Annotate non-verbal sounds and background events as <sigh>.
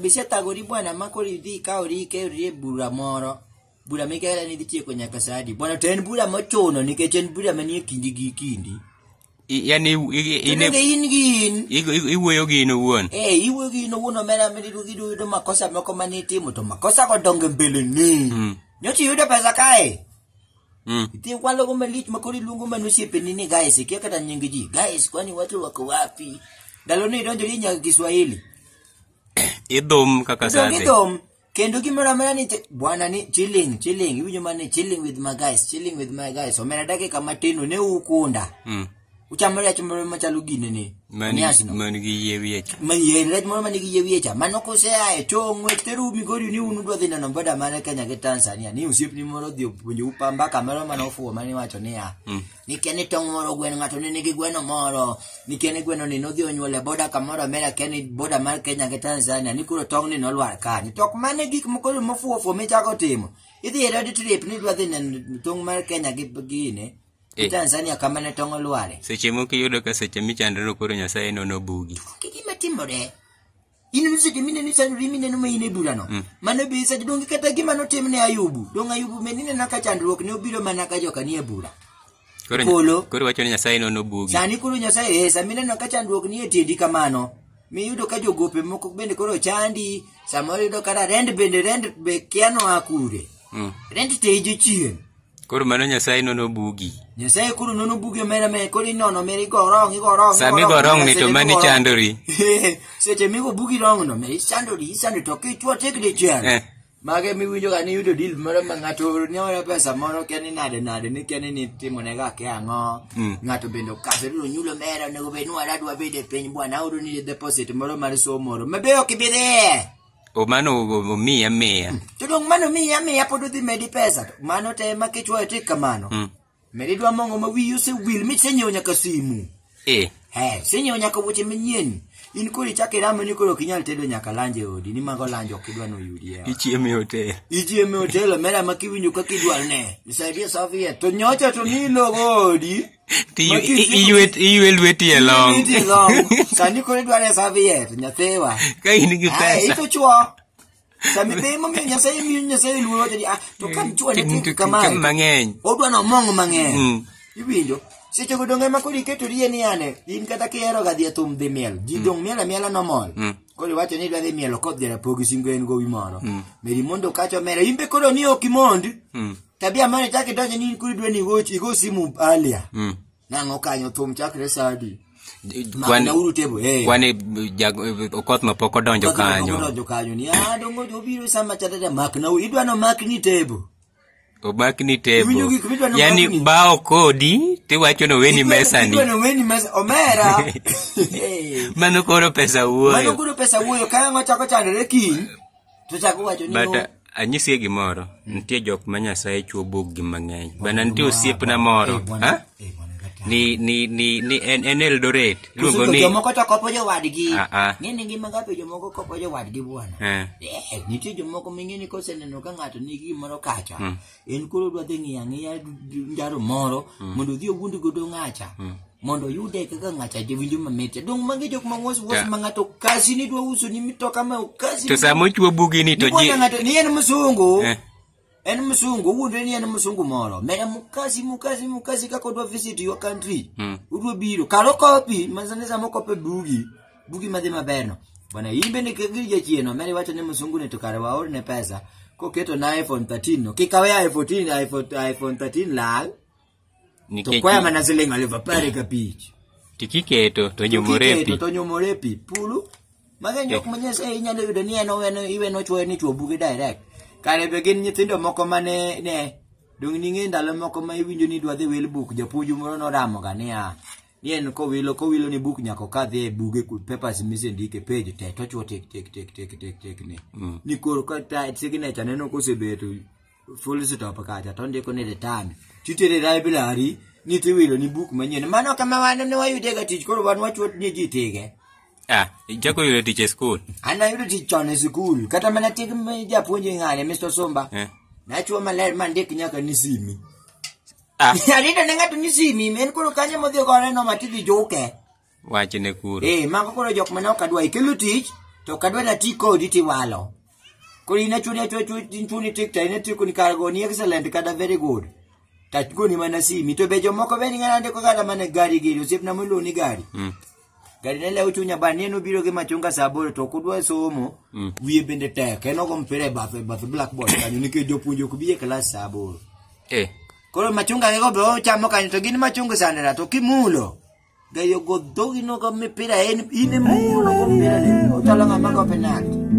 bisiatagori bwana makoridhi kaori kerie bura moro bura mikela nidhi tieko nyaka sadi bwana to en bura mochuno nikech en bura manie kindi gi kindi yani ine in gin iwuoyo gi in owuon eh iwuoyo gi in owuon omena midiru giduyudo makosa moko manitimo to makosa go donge mbele ni mm. nyochi yudo pesa kae Mm. Iti walogo malich makoro iluongo mana osiepeni ni guys, kia kata nying ji. Guys, kwani watu wako wapi? Ndalo ni idonjori nyaka Kiswahili. idhum kaka sa idhum kendo gimoro amora ni bwana ni chilling chilling iwinjo mana ni chilling with my guys chilling with my guys omena dakika matin ne ukunda mm. uchamo rech moro machalo gine ni man gi yie wiye rech moro manigi yie wiye cha mano kuseae tong' wech teru migori ni un udwa dhi neno mboda mane kenya gi tanzania ni osiepni moro dhi opuonjo upambaka moro mane ofuo mane iwacho niya mm. nikene tong' moro gwen ng'ato ne nigi gweno moro nikene gweno ni nodhi onyuol e boda kamoro amera keni boda mar kenya gi tanzania ni kuro tong' ni nolwar kanyo tok mane gik mokoro mofuofuo michako timo idhi erodi trip ni dwa dhi neno tong' mar kenya gi gine Eh. Tanzania kama ne tong'o olware. Seche moko yudo ka seche michandore koro Nyasaye nono bugi. Ki gima timore. In seche mineno isandori mineno ma bula no. Mm. Mano bisa seche donge kata gima no temne Ayubu. Dong' Ayubu be nineno ka chandruok ne obiro mana ka joka ni e bura. Koro koro wacho ni Nyasaye nono bugi. Sani koro Nyasaye eh, sami neno ka chandruok ni e tedi kamano. yudo ka gope moko bende koro chandi samoro yudo kara rent bende rent be kiano akure mm. rent teji chien koro mano nyasaye nono bugi nyasaye koro nono bugi omerame koro inono mer igorong igorong sami gorong ni to mani chandori <laughs> seche migo bugi rong no mer ichandori ichandori to kichwo tekne chen eh. mage miwinjo ga ni yudo dil moro ma ng'ato nyoro pesa moro keni nade nade ni keni ni timone ga ke ang'o mm. ng'ato bende okaseruro nyulo mera onego bed ni waradwa bede e piny bwana auru ni deposit moro mar somoro mabe ok ibidhie mano omiya miya mm. to dong mano miya miya pod udhi medi pesa to mano te ma kichwoyo tik kamano mm. medi dwa mongo ma wiyi osewil misenyiewo nyaka simu Eh. eh, sinyo nyako buche minyen. In kuri chake rame ni kuri okinyal tedo nyaka lanje odi. Ni mago lanje okidwa no yudi e ya. Ichi eme hotel. Ichi eme hotel. Mera makiwi nyuka kidwa ne. Nisaidia sofie. Tonyocha tonino odi. <laughs> Iwe lweti ya e long. Iwe lweti ya e long. Kani kuri dwa ne sofie. Tonyatewa. Kaya hini kipesa. Ay, ito chua. Sami pe mo mi nyasa yi mi nyasa yi lwa jadi ah. Tokan chua ni kukamai. Kukamangeny. Odwa na mongo mangeny. Mm. Iwi njo. Seche go donge ma kodi keto riye ni yane, in kata kihero ga dhi thum dhi miel. Ji mm. dong miel amiela nomol. Mm. Kodi wacho ni dwa dhi miel okot dhera pogi singo en gowi moro. Mm. Meri mondo kacho mere. Imbe kodo ni okimond. Mm. Tabia mani chake donje ni kuri dwe ni wochi. Igo simu alia. Mm. Nango kanyo thum chakre sadi. Kwani uru tebo. Hey. Eh. Kwani okot ma poko donjo kanyo. Okot ma poko donjo kanyo. Ni ah, dongo jo biro sama chatada makna u. Idwa no makni tebo. obakni tebo yani bao kodi tiwacho noweni mesani omera <laughs> mano koro pesa wuoyo bata anyisie gimoro nitie jok ma nyasaye chuo buggi mang'eny bana oh, nitie osiepna moro hey, ni ni ni ni en en Eldoret luongo ni jomoko to kopo jowadgi ah, ah. ngeni ni gima ngapi jomoko kopo jowadgi bwana eh, eh nitie jomoko mingi ni kose neno ka ng'ato nigi gimoro kacha hmm. en koro dwa dhi ngiya ngiya ndaro moro hmm. mondo odhi ogundi godo ng'acha hmm. mondo yude kaka ng'acha jewinjo mamit dong mangi jok mawos wos ma ng'ato kasi ni dwa uso ni mitoka ma kasi to sama ochuo bugi ni to ni en musungu eh. en musungu wundre ni en musungu moro mere mukazi mukazi mukazi kaka udwa visit your country mm. udwa biro kalo kopi manzaneza mokope bugi bugi madhi maberno bwana imbe ni kigiri chieno mere wacho ni musungu ni tukare waorne pesa koketo na iphone 13 no kikawe iphone 14 iphone, iphone 13 lal tokwaya mana ziling alufu apare kapich tikiketo tonyomorepi tonyomorepi pulu magenyo kumenyesa inyalo yudo ni en oweno iwe nochwoyo ni chwo buge direct kare be gin nyithindo moko mane ne dong ni ng'e ndalo moko ma iwinjo ni dwa dhi wil buk japuonj moro noramo ga niya ni en kowilo kowilo ni buk nyako ka dhi e buge papers misendike e page te to chuo tek tek tek tek tek tek ne mm. ni koro ka ta signature neno kosebeto full stop kacha to ndiko ni return titere library ni tiwilo ni buk manyien mano kama wan ne wayudega tich koro wan wachuot ni ji tige Ah, chako yule teacher school. Ana yule teacher ni school. Kata mana tiki me japuonje ngale, Mr. Somba. Eh. Nachuo maler mandik nyaka ni simi. Ah. <laughs> Ya ne ng'ato ni simi men koro kanyo modhi gore no matidhi joke. Wache ne kuru. Eh, mako koro jok mana ok adwa ikelo tich to kadwa na tiko diti walo. Kuri ina chuni acho chuni tik ta ina tiku ni kargo ni excellent kada very good. Tachgo ni mana simi to bejo moko be ni ng'ana ndiko kata mana gari giri osiepna mulu ni gari. Mm. garinele ucho nyabani eno biro gi machunga saboro to kudwa somo mm. wiye bende tek enogo mpira e bathe bathe blackboard kanyo nikech jopuonje ok biye klas saboro eh. koro machunga gego be ochamo kanyo to gin machungu sanera to kimulo gayo godhogi nogo mipira en in emulo gompira ne otalo ng'ama go penalti